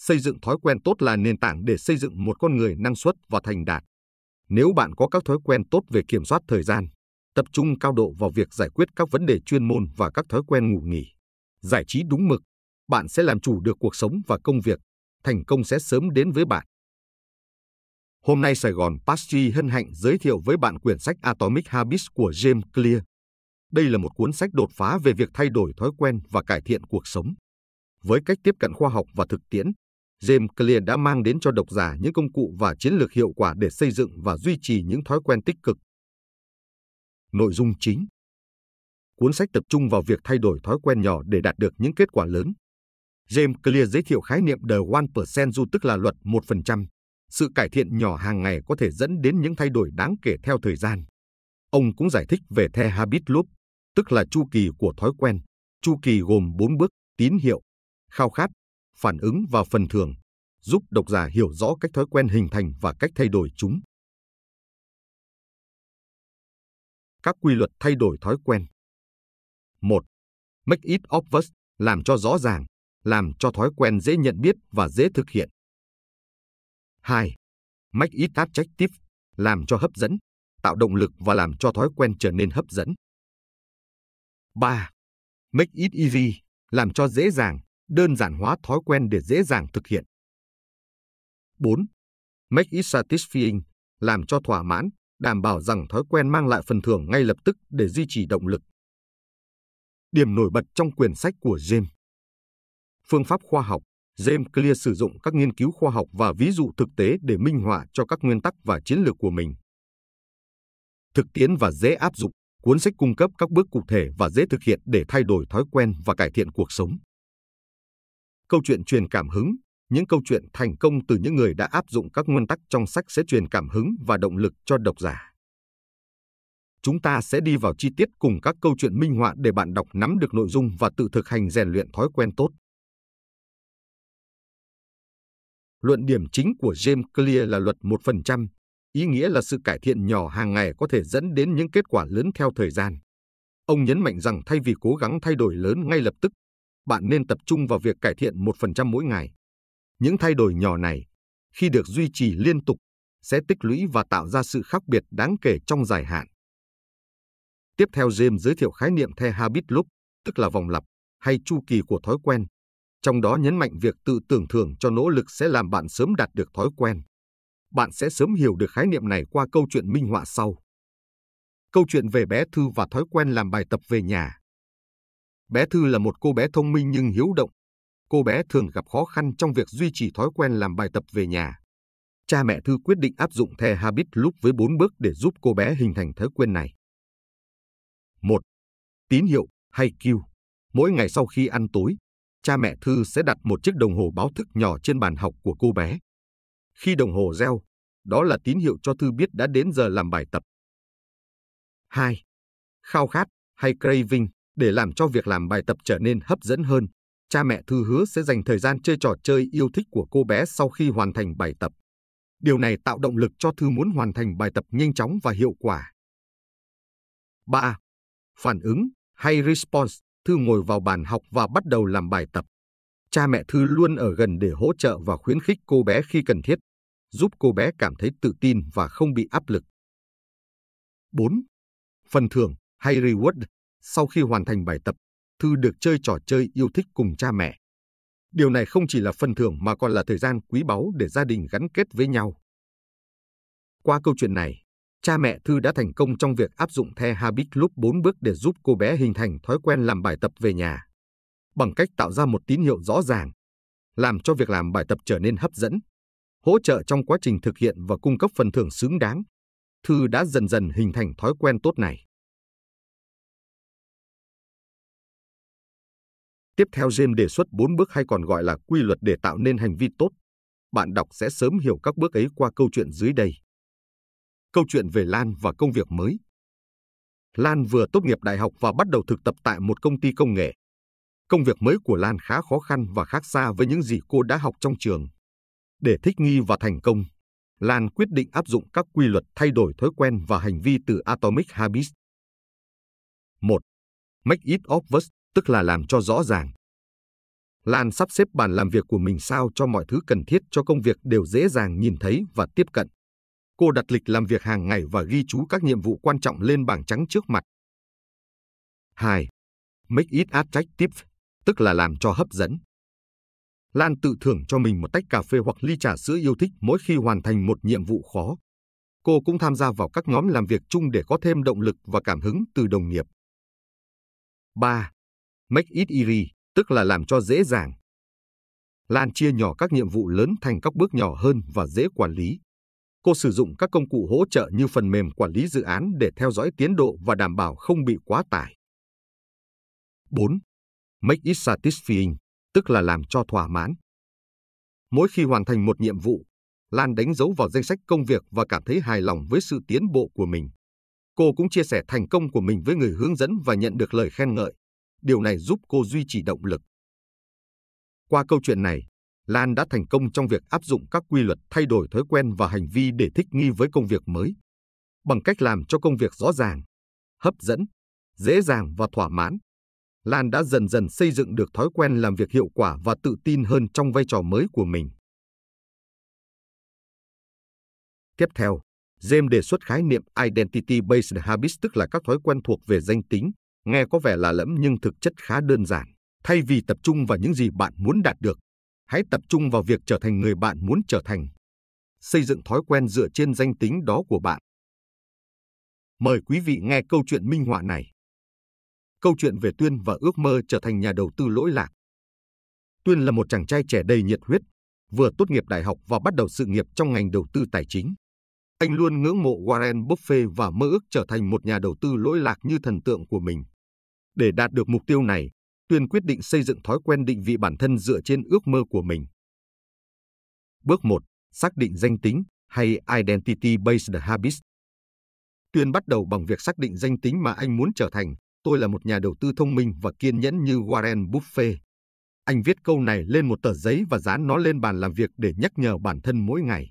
Xây dựng thói quen tốt là nền tảng để xây dựng một con người năng suất và thành đạt. Nếu bạn có các thói quen tốt về kiểm soát thời gian, tập trung cao độ vào việc giải quyết các vấn đề chuyên môn và các thói quen ngủ nghỉ, giải trí đúng mực, bạn sẽ làm chủ được cuộc sống và công việc, thành công sẽ sớm đến với bạn. Hôm nay Sài Gòn Pastry hân hạnh giới thiệu với bạn quyển sách Atomic Habits của James Clear. Đây là một cuốn sách đột phá về việc thay đổi thói quen và cải thiện cuộc sống. Với cách tiếp cận khoa học và thực tiễn, James Clear đã mang đến cho độc giả những công cụ và chiến lược hiệu quả để xây dựng và duy trì những thói quen tích cực. Nội dung chính Cuốn sách tập trung vào việc thay đổi thói quen nhỏ để đạt được những kết quả lớn. James Clear giới thiệu khái niệm The One Percent Rule tức là luật 1%. Sự cải thiện nhỏ hàng ngày có thể dẫn đến những thay đổi đáng kể theo thời gian. Ông cũng giải thích về The Habit Loop, tức là chu kỳ của thói quen. Chu kỳ gồm 4 bước, tín hiệu, khao khát, phản ứng và phần thưởng, giúp độc giả hiểu rõ cách thói quen hình thành và cách thay đổi chúng. Các quy luật thay đổi thói quen. 1. Make it obvious, làm cho rõ ràng, làm cho thói quen dễ nhận biết và dễ thực hiện. 2. Make it attractive, làm cho hấp dẫn, tạo động lực và làm cho thói quen trở nên hấp dẫn. 3. Make it easy, làm cho dễ dàng, đơn giản hóa thói quen để dễ dàng thực hiện. 4. Make it satisfying, làm cho thỏa mãn, đảm bảo rằng thói quen mang lại phần thưởng ngay lập tức để duy trì động lực. Điểm nổi bật trong quyển sách của James Phương pháp khoa học James Clear sử dụng các nghiên cứu khoa học và ví dụ thực tế để minh họa cho các nguyên tắc và chiến lược của mình. Thực tiễn và dễ áp dụng, cuốn sách cung cấp các bước cụ thể và dễ thực hiện để thay đổi thói quen và cải thiện cuộc sống câu chuyện truyền cảm hứng, những câu chuyện thành công từ những người đã áp dụng các nguyên tắc trong sách sẽ truyền cảm hứng và động lực cho độc giả. Chúng ta sẽ đi vào chi tiết cùng các câu chuyện minh họa để bạn đọc nắm được nội dung và tự thực hành rèn luyện thói quen tốt. Luận điểm chính của James Clear là luật 1%, ý nghĩa là sự cải thiện nhỏ hàng ngày có thể dẫn đến những kết quả lớn theo thời gian. Ông nhấn mạnh rằng thay vì cố gắng thay đổi lớn ngay lập tức, bạn nên tập trung vào việc cải thiện 1% mỗi ngày. Những thay đổi nhỏ này, khi được duy trì liên tục, sẽ tích lũy và tạo ra sự khác biệt đáng kể trong dài hạn. Tiếp theo James giới thiệu khái niệm The Habit Loop, tức là vòng lặp hay chu kỳ của thói quen, trong đó nhấn mạnh việc tự tưởng thưởng cho nỗ lực sẽ làm bạn sớm đạt được thói quen. Bạn sẽ sớm hiểu được khái niệm này qua câu chuyện minh họa sau. Câu chuyện về bé Thư và thói quen làm bài tập về nhà. Bé Thư là một cô bé thông minh nhưng hiếu động. Cô bé thường gặp khó khăn trong việc duy trì thói quen làm bài tập về nhà. Cha mẹ Thư quyết định áp dụng The Habit Loop với 4 bước để giúp cô bé hình thành thói quen này. 1. Tín hiệu hay cue. Mỗi ngày sau khi ăn tối, cha mẹ Thư sẽ đặt một chiếc đồng hồ báo thức nhỏ trên bàn học của cô bé. Khi đồng hồ reo, đó là tín hiệu cho Thư biết đã đến giờ làm bài tập. 2. Khao khát hay craving. Để làm cho việc làm bài tập trở nên hấp dẫn hơn, cha mẹ thư hứa sẽ dành thời gian chơi trò chơi yêu thích của cô bé sau khi hoàn thành bài tập. Điều này tạo động lực cho thư muốn hoàn thành bài tập nhanh chóng và hiệu quả. 3. Phản ứng hay response, thư ngồi vào bàn học và bắt đầu làm bài tập. Cha mẹ thư luôn ở gần để hỗ trợ và khuyến khích cô bé khi cần thiết, giúp cô bé cảm thấy tự tin và không bị áp lực. 4. Phần thưởng hay reward, sau khi hoàn thành bài tập, Thư được chơi trò chơi yêu thích cùng cha mẹ. Điều này không chỉ là phần thưởng mà còn là thời gian quý báu để gia đình gắn kết với nhau. Qua câu chuyện này, cha mẹ Thư đã thành công trong việc áp dụng The Habit Loop 4 bước để giúp cô bé hình thành thói quen làm bài tập về nhà. Bằng cách tạo ra một tín hiệu rõ ràng, làm cho việc làm bài tập trở nên hấp dẫn, hỗ trợ trong quá trình thực hiện và cung cấp phần thưởng xứng đáng, Thư đã dần dần hình thành thói quen tốt này. Tiếp theo James đề xuất 4 bước hay còn gọi là quy luật để tạo nên hành vi tốt. Bạn đọc sẽ sớm hiểu các bước ấy qua câu chuyện dưới đây. Câu chuyện về Lan và công việc mới. Lan vừa tốt nghiệp đại học và bắt đầu thực tập tại một công ty công nghệ. Công việc mới của Lan khá khó khăn và khác xa với những gì cô đã học trong trường. Để thích nghi và thành công, Lan quyết định áp dụng các quy luật thay đổi thói quen và hành vi từ Atomic Habits. 1. Make it obvious tức là làm cho rõ ràng. Lan sắp xếp bàn làm việc của mình sao cho mọi thứ cần thiết cho công việc đều dễ dàng nhìn thấy và tiếp cận. Cô đặt lịch làm việc hàng ngày và ghi chú các nhiệm vụ quan trọng lên bảng trắng trước mặt. 2. Make it attractive, tức là làm cho hấp dẫn. Lan tự thưởng cho mình một tách cà phê hoặc ly trà sữa yêu thích mỗi khi hoàn thành một nhiệm vụ khó. Cô cũng tham gia vào các nhóm làm việc chung để có thêm động lực và cảm hứng từ đồng nghiệp. 3. Make it easy, tức là làm cho dễ dàng. Lan chia nhỏ các nhiệm vụ lớn thành các bước nhỏ hơn và dễ quản lý. Cô sử dụng các công cụ hỗ trợ như phần mềm quản lý dự án để theo dõi tiến độ và đảm bảo không bị quá tải. 4. Make it satisfying, tức là làm cho thỏa mãn. Mỗi khi hoàn thành một nhiệm vụ, Lan đánh dấu vào danh sách công việc và cảm thấy hài lòng với sự tiến bộ của mình. Cô cũng chia sẻ thành công của mình với người hướng dẫn và nhận được lời khen ngợi. Điều này giúp cô duy trì động lực. Qua câu chuyện này, Lan đã thành công trong việc áp dụng các quy luật thay đổi thói quen và hành vi để thích nghi với công việc mới. Bằng cách làm cho công việc rõ ràng, hấp dẫn, dễ dàng và thỏa mãn, Lan đã dần dần xây dựng được thói quen làm việc hiệu quả và tự tin hơn trong vai trò mới của mình. Tiếp theo, James đề xuất khái niệm Identity Based Habits tức là các thói quen thuộc về danh tính, Nghe có vẻ là lẫm nhưng thực chất khá đơn giản. Thay vì tập trung vào những gì bạn muốn đạt được, hãy tập trung vào việc trở thành người bạn muốn trở thành. Xây dựng thói quen dựa trên danh tính đó của bạn. Mời quý vị nghe câu chuyện minh họa này. Câu chuyện về Tuyên và ước mơ trở thành nhà đầu tư lỗi lạc. Tuyên là một chàng trai trẻ đầy nhiệt huyết, vừa tốt nghiệp đại học và bắt đầu sự nghiệp trong ngành đầu tư tài chính anh luôn ngưỡng mộ Warren Buffett và mơ ước trở thành một nhà đầu tư lỗi lạc như thần tượng của mình. Để đạt được mục tiêu này, Tuyên quyết định xây dựng thói quen định vị bản thân dựa trên ước mơ của mình. Bước 1. Xác định danh tính hay Identity-Based Habits. Tuyên bắt đầu bằng việc xác định danh tính mà anh muốn trở thành. Tôi là một nhà đầu tư thông minh và kiên nhẫn như Warren Buffett. Anh viết câu này lên một tờ giấy và dán nó lên bàn làm việc để nhắc nhở bản thân mỗi ngày.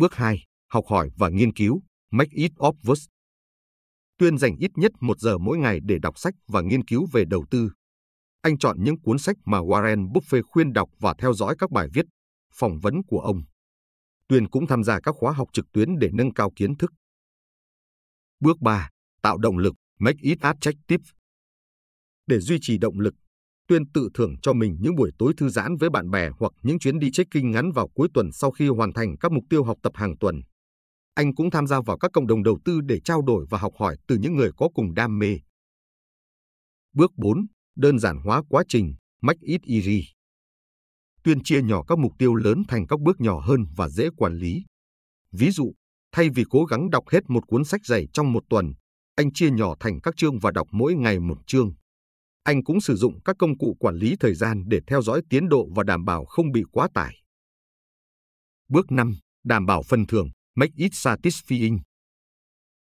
Bước 2. Học hỏi và nghiên cứu. Make it obvious. Tuyên dành ít nhất một giờ mỗi ngày để đọc sách và nghiên cứu về đầu tư. Anh chọn những cuốn sách mà Warren Buffett khuyên đọc và theo dõi các bài viết, phỏng vấn của ông. Tuyên cũng tham gia các khóa học trực tuyến để nâng cao kiến thức. Bước 3. Tạo động lực. Make it attractive. Để duy trì động lực, Tuyên tự thưởng cho mình những buổi tối thư giãn với bạn bè hoặc những chuyến đi trekking ngắn vào cuối tuần sau khi hoàn thành các mục tiêu học tập hàng tuần. Anh cũng tham gia vào các cộng đồng đầu tư để trao đổi và học hỏi từ những người có cùng đam mê. Bước 4. Đơn giản hóa quá trình, make it easy. Tuyên chia nhỏ các mục tiêu lớn thành các bước nhỏ hơn và dễ quản lý. Ví dụ, thay vì cố gắng đọc hết một cuốn sách dày trong một tuần, anh chia nhỏ thành các chương và đọc mỗi ngày một chương anh cũng sử dụng các công cụ quản lý thời gian để theo dõi tiến độ và đảm bảo không bị quá tải. Bước 5. Đảm bảo phần thưởng, make it satisfying.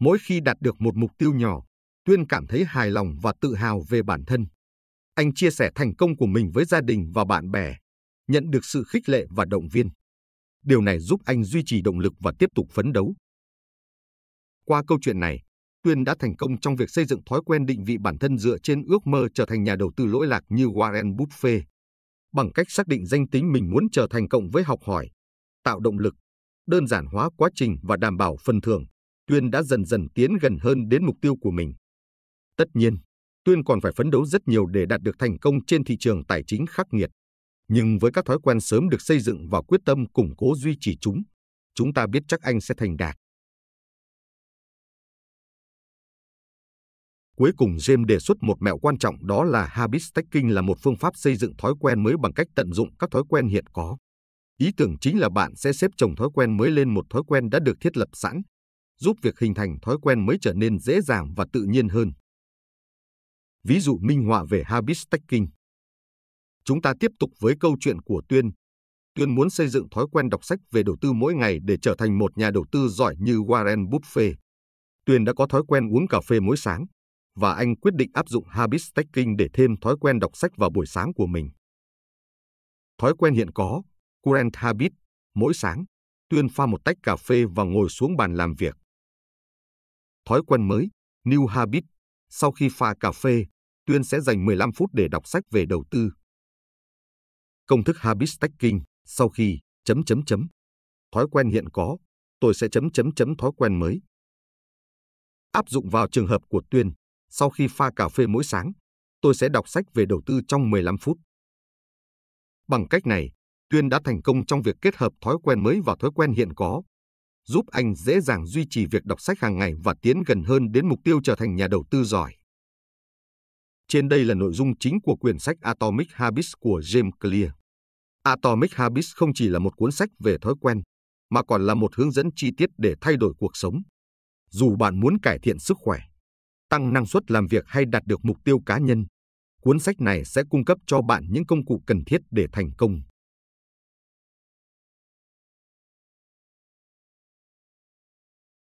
Mỗi khi đạt được một mục tiêu nhỏ, Tuyên cảm thấy hài lòng và tự hào về bản thân. Anh chia sẻ thành công của mình với gia đình và bạn bè, nhận được sự khích lệ và động viên. Điều này giúp anh duy trì động lực và tiếp tục phấn đấu. Qua câu chuyện này, Tuyên đã thành công trong việc xây dựng thói quen định vị bản thân dựa trên ước mơ trở thành nhà đầu tư lỗi lạc như Warren Buffett. Bằng cách xác định danh tính mình muốn trở thành cộng với học hỏi, tạo động lực, đơn giản hóa quá trình và đảm bảo phần thưởng, Tuyên đã dần dần tiến gần hơn đến mục tiêu của mình. Tất nhiên, Tuyên còn phải phấn đấu rất nhiều để đạt được thành công trên thị trường tài chính khắc nghiệt. Nhưng với các thói quen sớm được xây dựng và quyết tâm củng cố duy trì chúng, chúng ta biết chắc anh sẽ thành đạt. Cuối cùng James đề xuất một mẹo quan trọng đó là habit stacking là một phương pháp xây dựng thói quen mới bằng cách tận dụng các thói quen hiện có. Ý tưởng chính là bạn sẽ xếp chồng thói quen mới lên một thói quen đã được thiết lập sẵn, giúp việc hình thành thói quen mới trở nên dễ dàng và tự nhiên hơn. Ví dụ minh họa về habit stacking. Chúng ta tiếp tục với câu chuyện của Tuyên. Tuyên muốn xây dựng thói quen đọc sách về đầu tư mỗi ngày để trở thành một nhà đầu tư giỏi như Warren Buffett. Tuyên đã có thói quen uống cà phê mỗi sáng và anh quyết định áp dụng habit stacking để thêm thói quen đọc sách vào buổi sáng của mình. Thói quen hiện có, current habit, mỗi sáng, Tuyên pha một tách cà phê và ngồi xuống bàn làm việc. Thói quen mới, new habit, sau khi pha cà phê, Tuyên sẽ dành 15 phút để đọc sách về đầu tư. Công thức habit stacking, sau khi chấm chấm chấm thói quen hiện có, tôi sẽ chấm chấm chấm thói quen mới. Áp dụng vào trường hợp của Tuyên, sau khi pha cà phê mỗi sáng, tôi sẽ đọc sách về đầu tư trong 15 phút. Bằng cách này, Tuyên đã thành công trong việc kết hợp thói quen mới và thói quen hiện có, giúp anh dễ dàng duy trì việc đọc sách hàng ngày và tiến gần hơn đến mục tiêu trở thành nhà đầu tư giỏi. Trên đây là nội dung chính của quyển sách Atomic Habits của James Clear. Atomic Habits không chỉ là một cuốn sách về thói quen, mà còn là một hướng dẫn chi tiết để thay đổi cuộc sống. Dù bạn muốn cải thiện sức khỏe, tăng năng suất làm việc hay đạt được mục tiêu cá nhân. Cuốn sách này sẽ cung cấp cho bạn những công cụ cần thiết để thành công.